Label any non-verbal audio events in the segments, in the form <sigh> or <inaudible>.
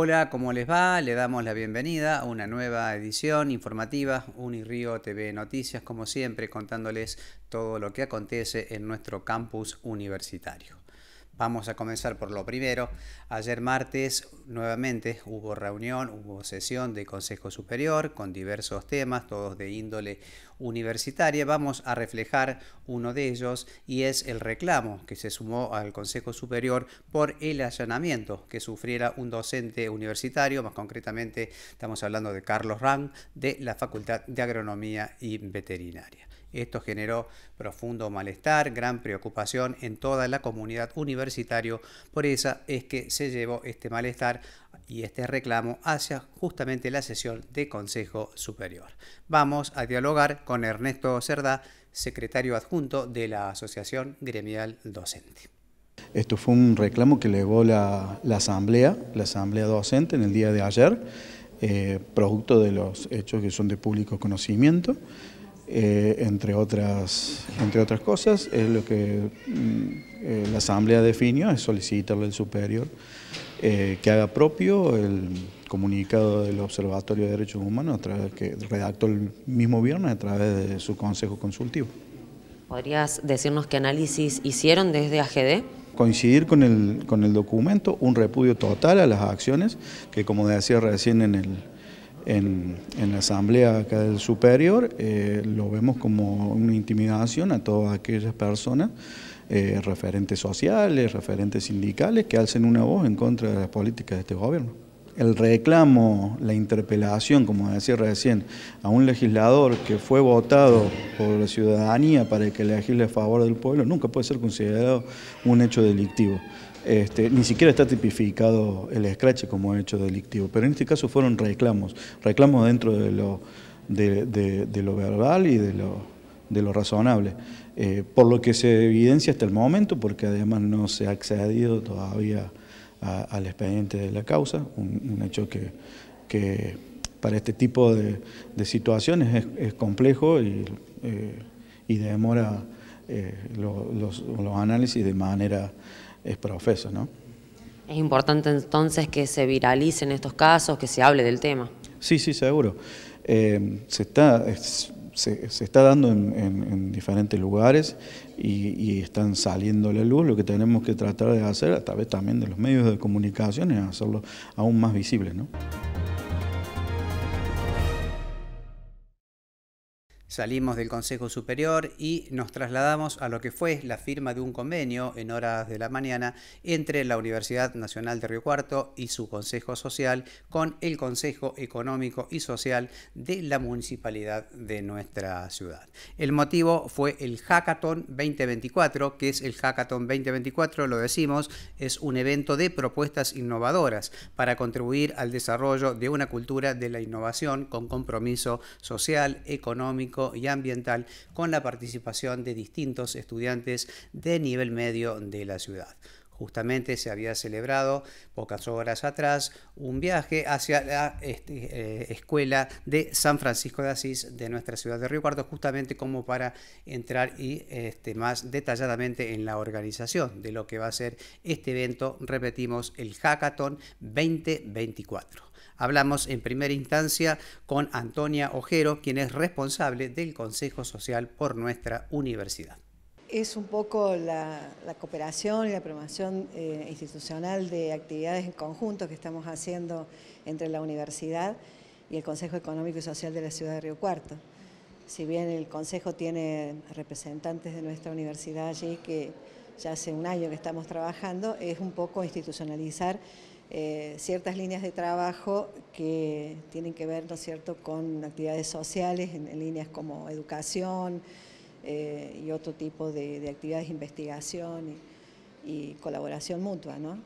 Hola, ¿cómo les va? Le damos la bienvenida a una nueva edición informativa Unirío TV Noticias, como siempre contándoles todo lo que acontece en nuestro campus universitario. Vamos a comenzar por lo primero. Ayer martes nuevamente hubo reunión, hubo sesión de Consejo Superior con diversos temas, todos de índole universitaria, vamos a reflejar uno de ellos y es el reclamo que se sumó al Consejo Superior por el allanamiento que sufriera un docente universitario, más concretamente estamos hablando de Carlos Rang, de la Facultad de Agronomía y Veterinaria. Esto generó profundo malestar, gran preocupación en toda la comunidad universitaria, por esa es que se llevó este malestar y este reclamo hacia justamente la sesión de Consejo Superior. Vamos a dialogar con Ernesto Cerdá, secretario adjunto de la Asociación Gremial Docente. Esto fue un reclamo que elevó la, Asamblea, la Asamblea Docente en el día de ayer, eh, producto de los hechos que son de público conocimiento. Eh, entre, otras, cosas, es lo que mm, eh, la Asamblea definió, es solicitarle al superior eh, que haga propio el comunicado del Observatorio de Derechos Humanos que redactó el mismo viernes a través de su consejo consultivo. ¿Podrías decirnos qué análisis hicieron desde AGD? Coincidir con el, con el documento, un repudio total a las acciones que, como decía recién en, el, en, en la asamblea acá del superior, eh, lo vemos como una intimidación a todas aquellas personas eh, referentes sociales, referentes sindicales, que alcen una voz en contra de las políticas de este gobierno. El reclamo, la interpelación, como decía recién, a un legislador que fue votado por la ciudadanía para que legisle a favor del pueblo, nunca puede ser considerado un hecho delictivo. Este, ni siquiera está tipificado el escrache como hecho delictivo, pero en este caso fueron reclamos, reclamos dentro de lo, verbal y de lo razonable. Eh, por lo que se evidencia hasta el momento, porque además no se ha accedido todavía al expediente de la causa, un, hecho que, para este tipo de, situaciones es, complejo y, eh, demora eh, los, análisis de manera profesa, ¿no? Es importante entonces que se viralicen estos casos, que se hable del tema. Sí, sí, seguro. se está, se, está dando en, diferentes lugares y, están saliendo a la luz. Lo que tenemos que tratar de hacer, a través también de los medios de comunicación, es hacerlo aún más visible. ¿no? Salimos del Consejo Superior y nos trasladamos a lo que fue la firma de un convenio en horas de la mañana entre la Universidad Nacional de Río Cuarto y su Consejo Social con el Consejo Económico y Social de la Municipalidad de nuestra ciudad. El motivo fue el Hackathon 2024, que es el Hackathon 2024, lo decimos, es un evento de propuestas innovadoras para contribuir al desarrollo de una cultura de la innovación con compromiso social, económico, y ambiental con la participación de distintos estudiantes de nivel medio de la ciudad. Justamente se había celebrado pocas horas atrás un viaje hacia la este, eh, escuela de San Francisco de Asís de nuestra ciudad de Río Cuarto, justamente como para entrar y este, más detalladamente en la organización de lo que va a ser este evento, repetimos, el Hackathon 2024. Hablamos en primera instancia con Antonia Ojero, quien es responsable del Consejo Social por nuestra universidad. Es un poco la, cooperación y la promoción eh, institucional de actividades en conjunto que estamos haciendo entre la universidad y el Consejo Económico y Social de la Ciudad de Río Cuarto. Si bien el Consejo tiene representantes de nuestra universidad allí que ya hace un año que estamos trabajando, es un poco institucionalizar eh, ciertas líneas de trabajo que tienen que ver, ¿no es cierto?, con actividades sociales, en, líneas como educación eh, y otro tipo de, actividades de investigación y, colaboración mutua, En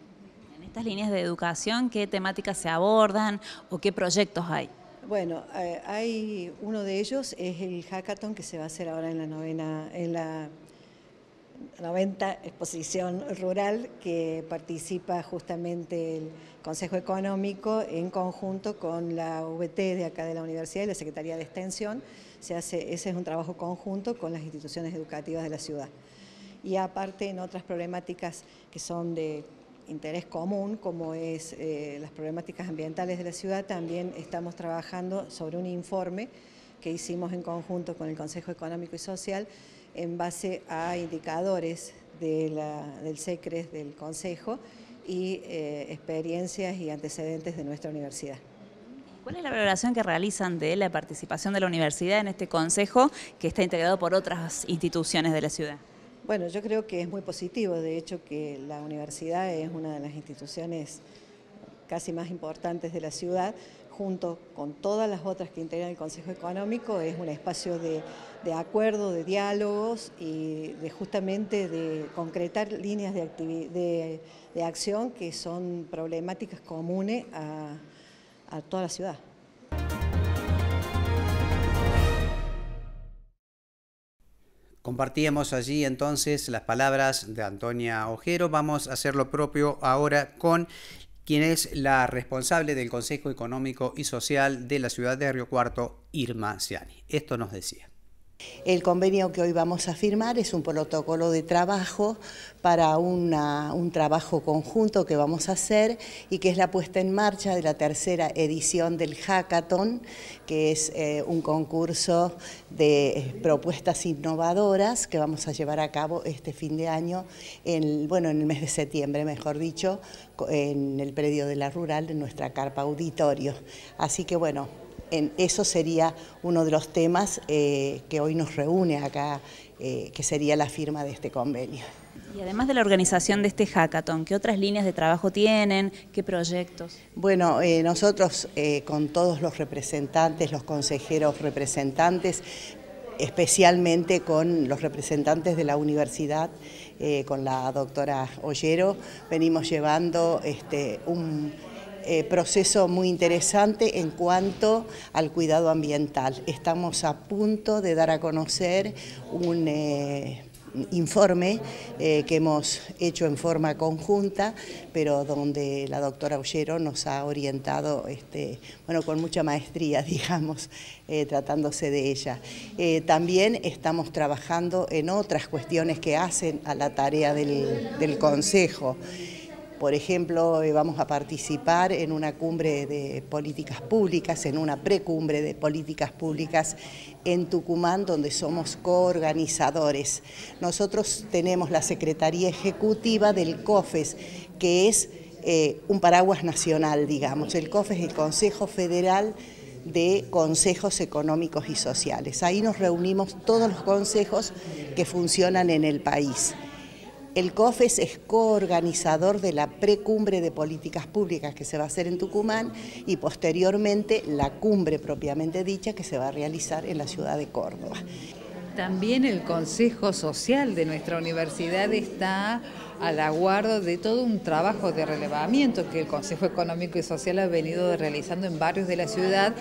estas líneas de educación, ¿qué temáticas se abordan o qué proyectos hay? Bueno, eh, hay uno de ellos es el hackathon que se va a hacer ahora en la novena, en la 90 exposición rural que participa justamente el Consejo Económico en conjunto con la VT de acá de la Universidad y la Secretaría de Extensión. Se hace, ese es un trabajo conjunto con las instituciones educativas de la ciudad. Y aparte en otras problemáticas que son de interés común, como es eh, las problemáticas ambientales de la ciudad, también estamos trabajando sobre un informe que hicimos en conjunto con el Consejo Económico y Social en base a indicadores del SECRES, del Consejo, y eh, experiencias y antecedentes de nuestra universidad. ¿Cuál es la valoración que realizan de la participación de la universidad en este consejo que está integrado por otras instituciones de la ciudad? Bueno, yo creo que es muy positivo, de hecho que la universidad es una de las instituciones casi más importantes de la ciudad, junto con todas las otras que integran el Consejo Económico, es un espacio de, acuerdo, de diálogos y de justamente de concretar líneas de, acción que son problemáticas comunes a, a toda la ciudad. Compartíamos allí entonces las palabras de Antonia Ojero. Vamos a hacer lo propio ahora con quien es la responsable del Consejo Económico y Social de la ciudad de Río Cuarto, Irma Ciani. Esto nos decía. El convenio que hoy vamos a firmar es un protocolo de trabajo para un trabajo conjunto que vamos a hacer y que es la puesta en marcha de la tercera edición del Hackathon, que es eh, un concurso de eh, propuestas innovadoras que vamos a llevar a cabo este fin de año, en, bueno, en el mes de septiembre, mejor dicho, en el predio de la Rural, en nuestra carpa auditorio. Así que bueno, eso sería uno de los temas eh, que hoy nos reúne acá, eh, que sería la firma de este convenio. Y además de la organización de este hackathon, ¿qué otras líneas de trabajo tienen? ¿Qué proyectos? Bueno, eh, nosotros con todos los representantes, los consejeros representantes, especialmente con los representantes de la universidad, con la doctora Ollero, venimos llevando este, un eh, proceso muy interesante en cuanto al cuidado ambiental. Estamos a punto de dar a conocer un... Eh, informe eh, que hemos hecho en forma conjunta, pero donde la doctora Ullero nos ha orientado este, bueno, con mucha maestría, <laughs> digamos, tratándose de ella. también estamos trabajando en otras cuestiones que hacen a la tarea del Consejo. Por ejemplo, eh, vamos a participar en una cumbre de políticas públicas, en una precumbre de políticas públicas en Tucumán, donde somos coorganizadores. Nosotros tenemos la Secretaría Ejecutiva del COFES, que es eh, un paraguas nacional, digamos. El COFES es el Consejo Federal de consejos económicos y sociales. Ahí nos reunimos todos los consejos que funcionan en el país. El COFES es coorganizador de la precumbre de políticas públicas que se va a hacer en Tucumán y posteriormente la cumbre propiamente dicha que se va a realizar en la ciudad de Córdoba. También el Consejo Social de nuestra universidad está al aguardo de todo un trabajo de relevamiento que el Consejo Económico y Social ha venido realizando en varios de la ciudad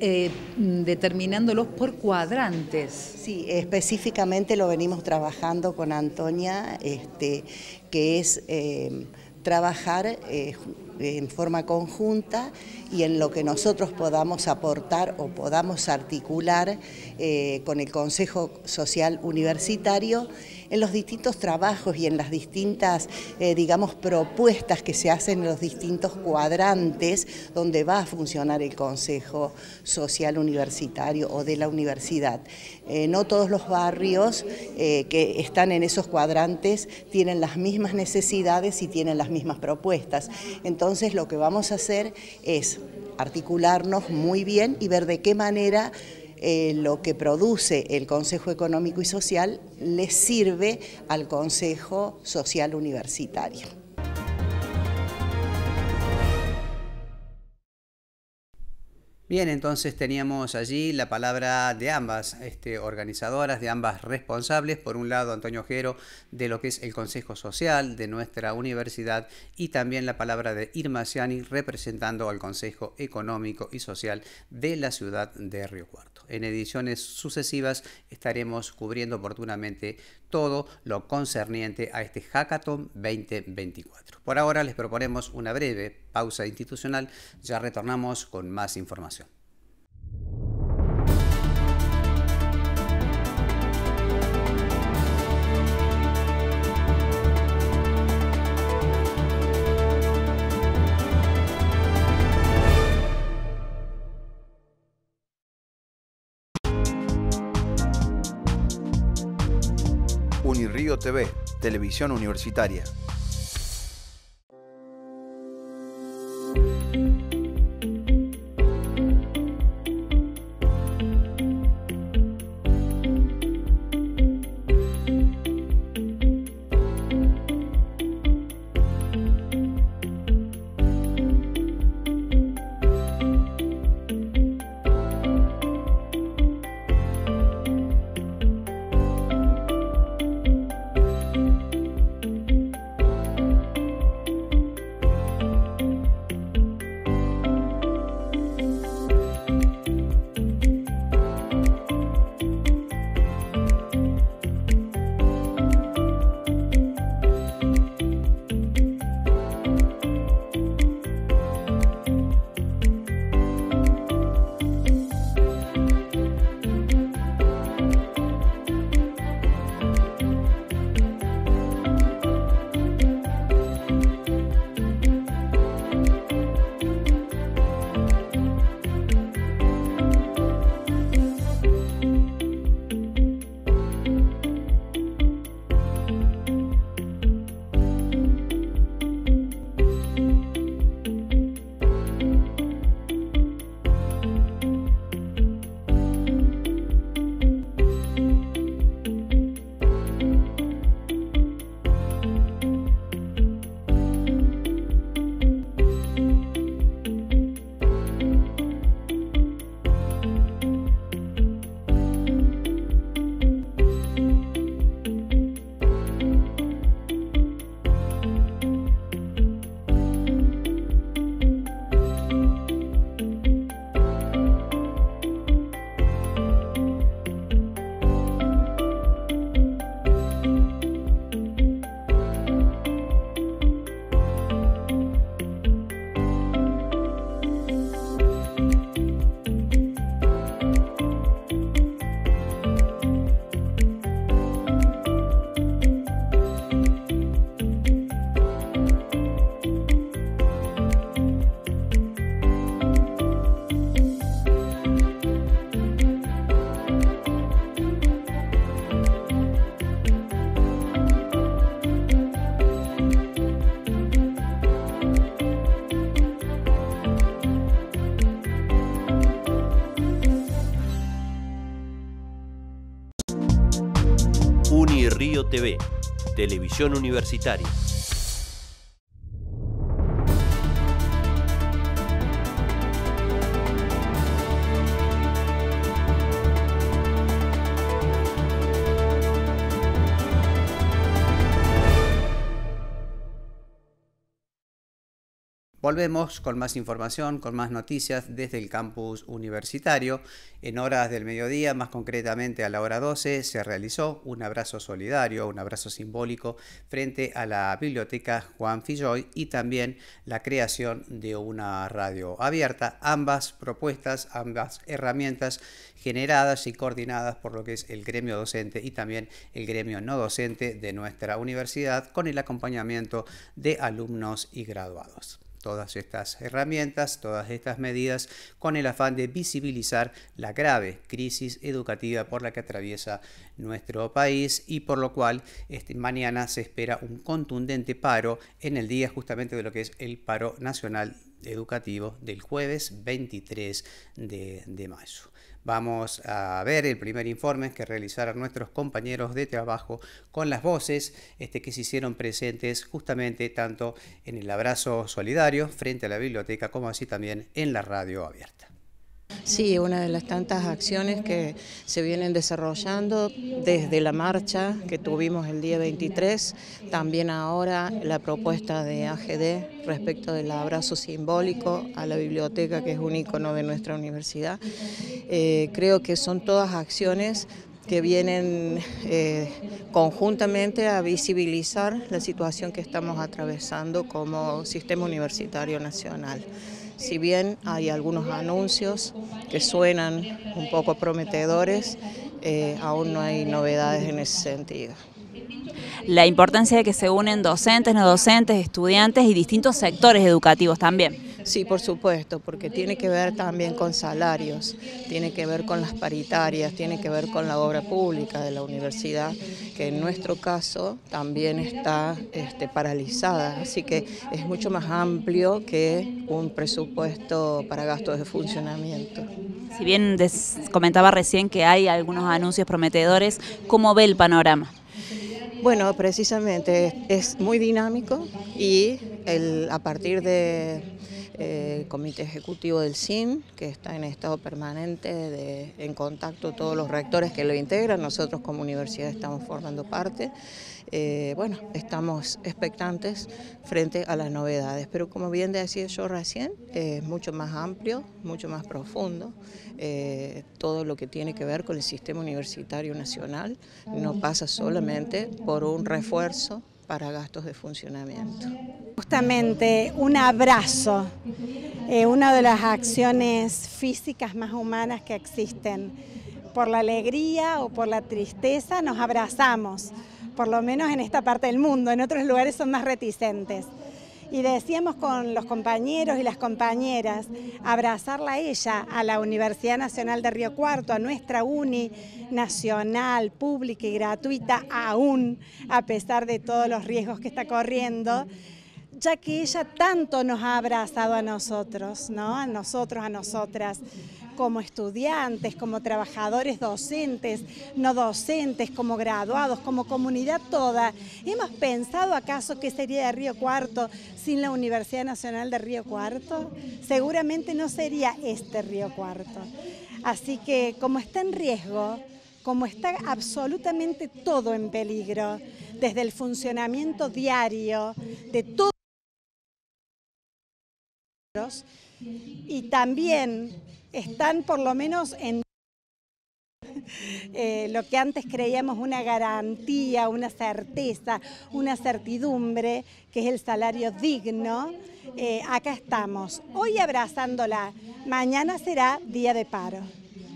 eh, determinándolos por cuadrantes. Sí, específicamente lo venimos trabajando con Antonia, este, que es eh, trabajar eh, en forma conjunta y en lo que nosotros podamos aportar o podamos articular con el Consejo Social Universitario en los distintos trabajos y en las distintas, eh, digamos, propuestas que se hacen en los distintos cuadrantes donde va a funcionar el Consejo Social Universitario o de la universidad. Eh, no todos los barrios eh, que están en esos cuadrantes tienen las mismas necesidades y tienen las mismas propuestas. Entonces lo que vamos a hacer es articularnos muy bien y ver de qué manera eh, lo que produce el Consejo Económico y Social le sirve al Consejo Social Universitario. Bien, entonces teníamos allí la palabra de ambas este, organizadoras, de ambas responsables, por un lado Antonio Ojero de lo que es el Consejo Social de nuestra universidad y también la palabra de Irma Siani, representando al Consejo Económico y Social de la ciudad de Río Cuarto. En ediciones sucesivas estaremos cubriendo oportunamente todo lo concerniente a este Hackathon 2024. Por ahora les proponemos una breve pausa institucional, ya retornamos con más información. Unirío TV, Televisión Universitaria. Televisión Universitaria. Volvemos con más información, con más noticias desde el campus universitario. En horas del mediodía, más concretamente a la hora 12, se realizó un abrazo solidario, un abrazo simbólico frente a la biblioteca Juan Filloy y también la creación de una radio abierta. Ambas propuestas, ambas herramientas generadas y coordinadas por lo que es el gremio docente y también el gremio no docente de nuestra universidad con el acompañamiento de alumnos y graduados todas estas herramientas, todas estas medidas, con el afán de visibilizar la grave crisis educativa por la que atraviesa nuestro país y por lo cual este, mañana se espera un contundente paro en el día justamente de lo que es el paro nacional educativo del jueves 23 de, de mayo vamos a ver el primer informe que realizaron nuestros compañeros de trabajo con las voces este que se hicieron presentes justamente tanto en el abrazo solidario frente a la biblioteca como así también en la radio abierta. Sí, una de las tantas acciones que se vienen desarrollando desde la marcha que tuvimos el día 23, también ahora la propuesta de AGD respecto del abrazo simbólico a la biblioteca que es un icono de nuestra universidad. Eh, creo que son todas acciones que vienen eh, conjuntamente a visibilizar la situación que estamos atravesando como sistema universitario nacional. Si bien hay algunos anuncios que suenan un poco prometedores, eh, aún no hay novedades en ese sentido la importancia de que se unen docentes, no docentes, estudiantes y distintos sectores educativos también. Sí, por supuesto, porque tiene que ver también con salarios, tiene que ver con las paritarias, tiene que ver con la obra pública de la universidad, que en nuestro caso también está este, paralizada, así que es mucho más amplio que un presupuesto para gastos de funcionamiento. Si bien comentaba recién que hay algunos anuncios prometedores, ¿cómo ve el panorama? Bueno, precisamente es muy dinámico y el, a partir de el eh, comité ejecutivo del CIM, que está en estado permanente de, en contacto todos los rectores que lo integran, nosotros como universidad estamos formando parte. Eh, bueno, estamos expectantes frente a las novedades, pero como bien decía yo recién, eh, es mucho más amplio, mucho más profundo, todo lo que tiene que ver con el sistema universitario nacional, no pasa solamente por un refuerzo para gastos de funcionamiento. Justamente un abrazo, eh, una de las acciones físicas más humanas que existen. Por la alegría o por la tristeza nos abrazamos, por lo menos en esta parte del mundo, en otros lugares son más reticentes. Y decíamos con los compañeros y las compañeras, abrazarla a ella, a la Universidad Nacional de Río Cuarto, a nuestra uni nacional, pública y gratuita aún, a pesar de todos los riesgos que está corriendo ya que ella tanto nos ha abrazado a nosotros, ¿no? A nosotros, a nosotras como estudiantes, como trabajadores docentes, no docentes, como graduados, como comunidad toda. ¿Hemos pensado acaso qué sería Río Cuarto sin la Universidad Nacional de Río Cuarto? Seguramente no sería este Río Cuarto. Así que como está en riesgo, como está absolutamente todo en peligro, desde el funcionamiento diario de todo y también están por lo menos en eh, lo que antes creíamos una garantía, una certeza, una certidumbre, que es el salario digno, eh, acá estamos, hoy abrazándola, mañana será día de paro.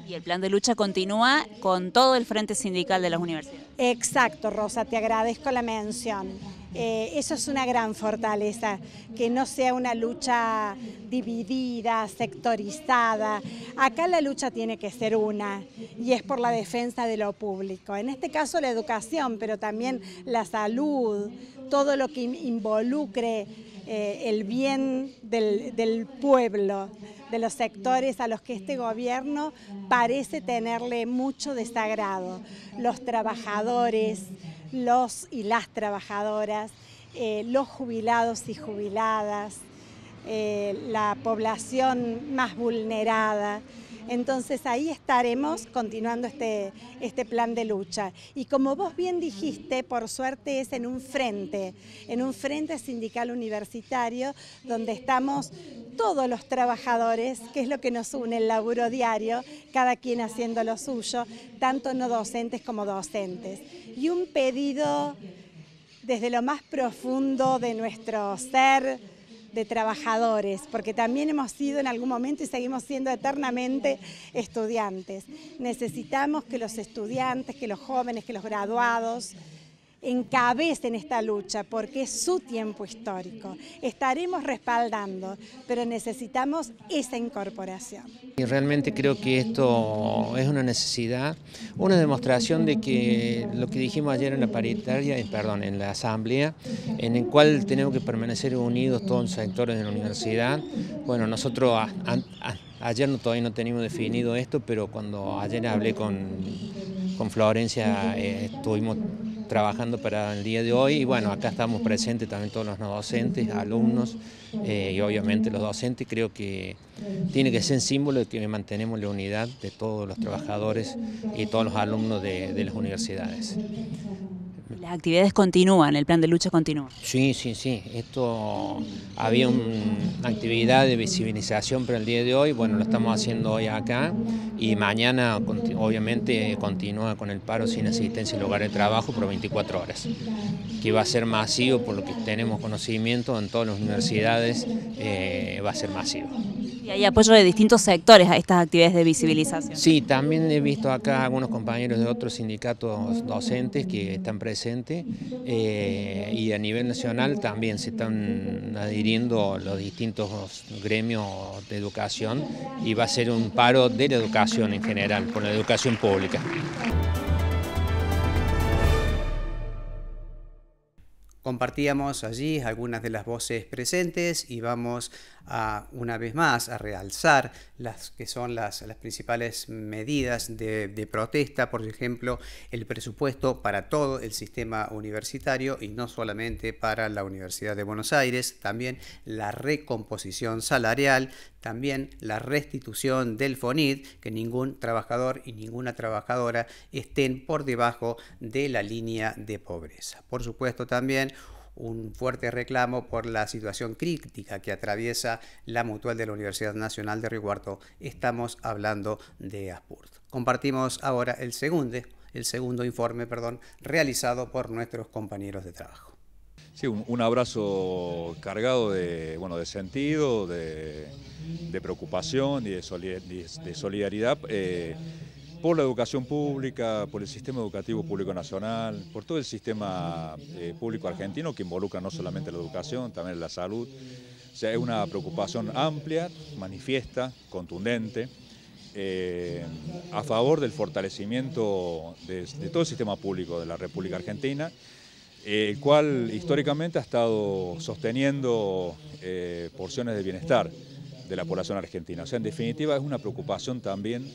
Y el plan de lucha continúa con todo el Frente Sindical de las Universidades. Exacto, Rosa, te agradezco la mención. Eh, eso es una gran fortaleza, que no sea una lucha dividida, sectorizada. Acá la lucha tiene que ser una y es por la defensa de lo público. En este caso la educación, pero también la salud, todo lo que involucre eh, el bien del pueblo, de los sectores a los que este gobierno parece tenerle mucho desagrado. Los trabajadores, los y las trabajadoras, eh, los jubilados y jubiladas, eh, la población más vulnerada. Entonces ahí estaremos continuando este, este, plan de lucha. Y como vos bien dijiste, por suerte es en un frente, en un frente sindical universitario donde estamos todos los trabajadores, que es lo que nos une el laburo diario, cada quien haciendo lo suyo, tanto no docentes como docentes. Y un pedido desde lo más profundo de nuestro ser, de trabajadores, porque también hemos sido en algún momento y seguimos siendo eternamente estudiantes. Necesitamos que los estudiantes, que los jóvenes, que los graduados, encabecen esta lucha, porque es su tiempo histórico. Estaremos respaldando, pero necesitamos esa incorporación. Y realmente creo que esto es una necesidad, una demostración de que lo que dijimos ayer en la paritaria, perdón, en la asamblea, en el cual tenemos que permanecer unidos todos los sectores de la universidad. Bueno, nosotros ayer no, todavía no teníamos definido esto, pero cuando ayer hablé con, con Florencia eh, estuvimos trabajando para el día de hoy y bueno, acá estamos presentes también todos los no docentes, alumnos eh, y obviamente los docentes. Creo que tiene que ser símbolo de que mantenemos la unidad de todos los trabajadores y todos los alumnos de las universidades. Las actividades continúan, el plan de lucha continúa. Sí, sí, sí. Esto había una actividad de visibilización para el día de hoy, bueno, lo estamos haciendo hoy acá y mañana obviamente continúa con el paro sin asistencia en lugar de trabajo por 24 horas, que va a ser masivo por lo que tenemos conocimiento en todas las universidades, eh, va a ser masivo. Y hay apoyo de distintos sectores a estas actividades de visibilización. Sí, también he visto acá algunos compañeros de otros sindicatos docentes que están presentes eh, y a nivel nacional también se están adhiriendo los distintos gremios de educación y va a ser un paro de la educación en general, por la educación pública. Compartíamos allí algunas de las voces presentes y vamos una vez más, a realzar las que son las, principales medidas de, de, protesta, por ejemplo, el presupuesto para todo el sistema universitario y no solamente para la Universidad de Buenos Aires, también la recomposición salarial, también la restitución del FONID, que ningún trabajador y ninguna trabajadora estén por debajo de la línea de pobreza. Por supuesto, también un fuerte reclamo por la situación crítica que atraviesa la mutual de la Universidad Nacional de Río Cuarto. Estamos hablando de Aspurt. Compartimos ahora el segundo, el segundo informe perdón, realizado por nuestros compañeros de trabajo. Sí, un, abrazo cargado de, bueno, de sentido, de, preocupación y de, solidaridad. Eh, por la educación pública, por el sistema educativo público nacional, por todo el sistema eh, público argentino que involucra no solamente la educación, también la salud. O sea, es una preocupación amplia, manifiesta, contundente, eh, a favor del fortalecimiento de, todo el sistema público de la República Argentina, eh, el cual históricamente ha estado sosteniendo porciones de bienestar de la población argentina. O sea, en definitiva es una preocupación también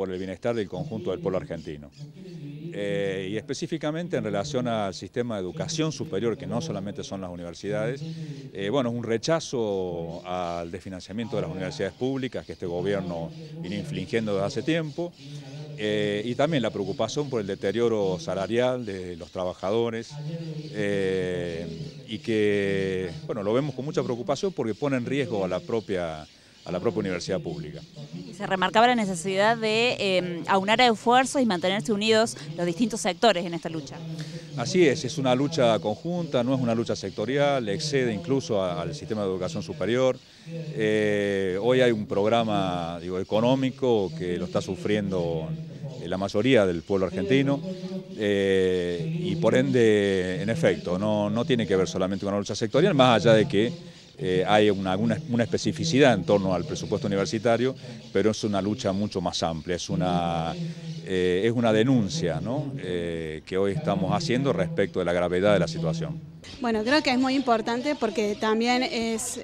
por el bienestar del conjunto del pueblo argentino. Eh, y específicamente en relación al sistema de educación superior, que no solamente son las universidades, eh, bueno, es un rechazo al desfinanciamiento de las universidades públicas que este gobierno viene infligiendo desde hace tiempo, eh, y también la preocupación por el deterioro salarial de los trabajadores, y que, bueno, lo vemos con mucha preocupación porque pone en riesgo a la propia a la propia universidad pública. se remarcaba la necesidad de em, aunar esfuerzos y mantenerse unidos los distintos sectores en esta lucha. Así es, es una lucha conjunta, no es una lucha sectorial, excede incluso al sistema de educación superior. Eh, hoy hay un programa digo, económico que lo está sufriendo eh, la mayoría del pueblo argentino eh, y por ende, en efecto, no, no tiene que ver solamente con una lucha sectorial, más allá de que eh, hay una, especificidad en torno al presupuesto universitario, pero es una lucha mucho más amplia, es una, eh, es una denuncia eh, que hoy estamos haciendo respecto de la gravedad de la situación. Bueno, creo que es muy importante porque también es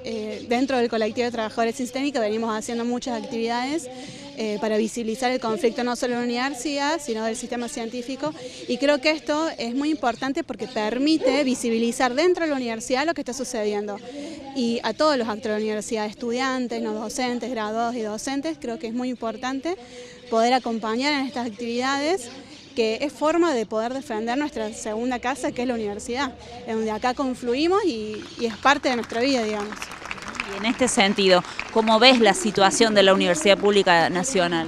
dentro del colectivo de trabajadores sistémicos venimos haciendo muchas actividades eh, para visibilizar el conflicto no solo en la universidad, sino del sistema científico. Y creo que esto es muy importante porque permite visibilizar dentro de la universidad lo que está sucediendo. Y a todos los actores de la universidad, estudiantes, no docentes, graduados y docentes, creo que es muy importante poder acompañar en estas actividades que es forma de poder defender nuestra segunda casa, que es la universidad, en donde acá confluimos y, y es parte de nuestra vida, digamos en este sentido, ¿cómo ves la situación de la Universidad Pública Nacional?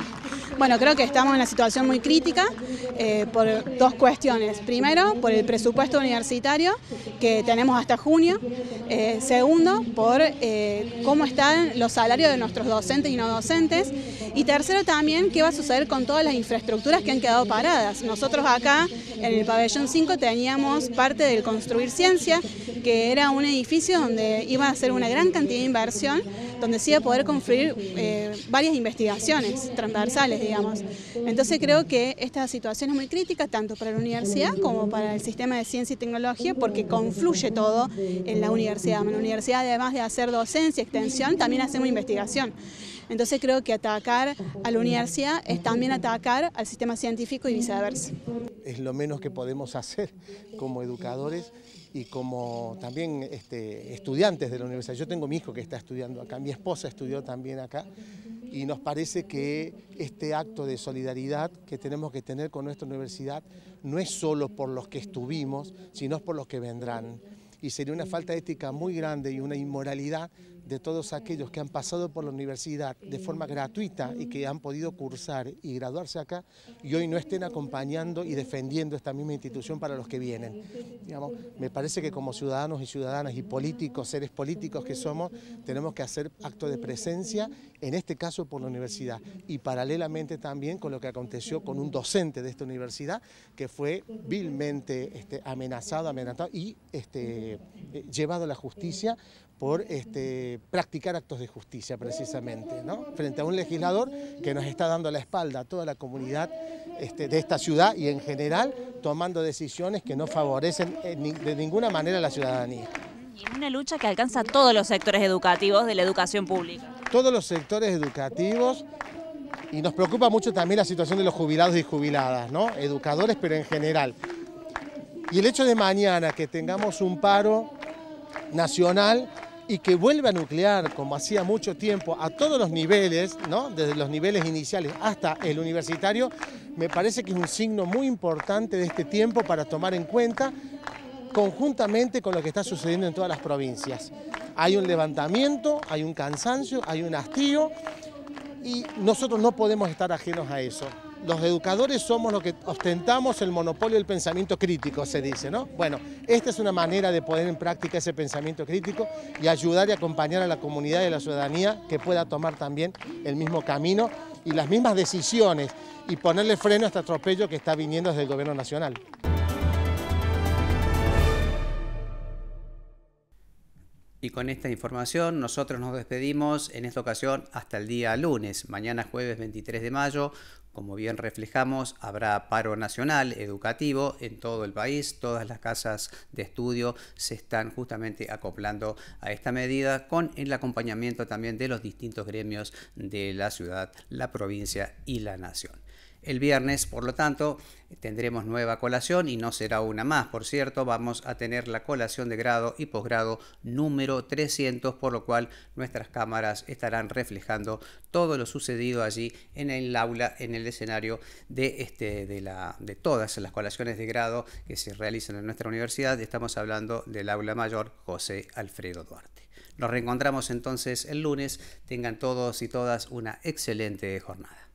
Bueno, creo que estamos en una situación muy crítica eh, por dos cuestiones. Primero, por el presupuesto universitario que tenemos hasta junio. Eh, segundo, por eh, cómo están los salarios de nuestros docentes y no docentes. Y tercero también, qué va a suceder con todas las infraestructuras que han quedado paradas. Nosotros acá en el pabellón 5 teníamos parte del Construir Ciencia, que era un edificio donde iba a ser una gran cantidad de inversión donde sí va a poder confluir eh, varias investigaciones transversales, digamos. Entonces creo que esta situación es muy crítica tanto para la universidad como para el sistema de ciencia y tecnología porque confluye todo en la universidad. En la universidad además de hacer docencia, extensión, también hacemos investigación. Entonces creo que atacar a la universidad es también atacar al sistema científico y viceversa. Es lo menos que podemos hacer como educadores y como también este, estudiantes de la universidad. Yo tengo mi hijo que está estudiando acá, mi esposa estudió también acá y nos parece que este acto de solidaridad que tenemos que tener con nuestra universidad no es solo por los que estuvimos, sino por los que vendrán. Y sería una falta ética muy grande y una inmoralidad de todos aquellos que han pasado por la universidad de forma gratuita y que han podido cursar y graduarse acá y hoy no estén acompañando y defendiendo esta misma institución para los que vienen. Digamos, me parece que como ciudadanos y ciudadanas y políticos, seres políticos que somos, tenemos que hacer acto de presencia, en este caso por la universidad y paralelamente también con lo que aconteció con un docente de esta universidad que fue vilmente este, amenazado, amenazado y este, eh, llevado a la justicia por este, practicar actos de justicia precisamente, ¿no? frente a un legislador que nos está dando la espalda a toda la comunidad este, de esta ciudad y en general tomando decisiones que no favorecen eh, de ninguna manera a la ciudadanía. Y es una lucha que alcanza todos los sectores educativos de la educación pública. Todos los sectores educativos y nos preocupa mucho también la situación de los jubilados y jubiladas, ¿no? educadores pero en general. Y el hecho de mañana que tengamos un paro nacional y que vuelva a nuclear, como hacía mucho tiempo, a todos los niveles, ¿no? desde los niveles iniciales hasta el universitario, me parece que es un signo muy importante de este tiempo para tomar en cuenta conjuntamente con lo que está sucediendo en todas las provincias. Hay un levantamiento, hay un cansancio, hay un hastío y nosotros no podemos estar ajenos a eso los educadores somos los que ostentamos el monopolio del pensamiento crítico, se dice, ¿no? Bueno, esta es una manera de poner en práctica ese pensamiento crítico y ayudar y acompañar a la comunidad y a la ciudadanía que pueda tomar también el mismo camino y las mismas decisiones y ponerle freno a este atropello que está viniendo desde el gobierno nacional. Y con esta información nosotros nos despedimos en esta ocasión hasta el día lunes. Mañana jueves 23 de mayo, como bien reflejamos, habrá paro nacional educativo en todo el país. Todas las casas de estudio se están justamente acoplando a esta medida con el acompañamiento también de los distintos gremios de la ciudad, la provincia y la nación el viernes, por lo tanto, tendremos nueva colación y no será una más. Por cierto, vamos a tener la colación de grado y posgrado número 300, por lo cual nuestras cámaras estarán reflejando todo lo sucedido allí en el aula, en el escenario de, este, de, la, de todas las colaciones de grado que se realizan en nuestra universidad. Estamos hablando del aula mayor José Alfredo Duarte. Nos reencontramos entonces el lunes. Tengan todos y todas una excelente jornada.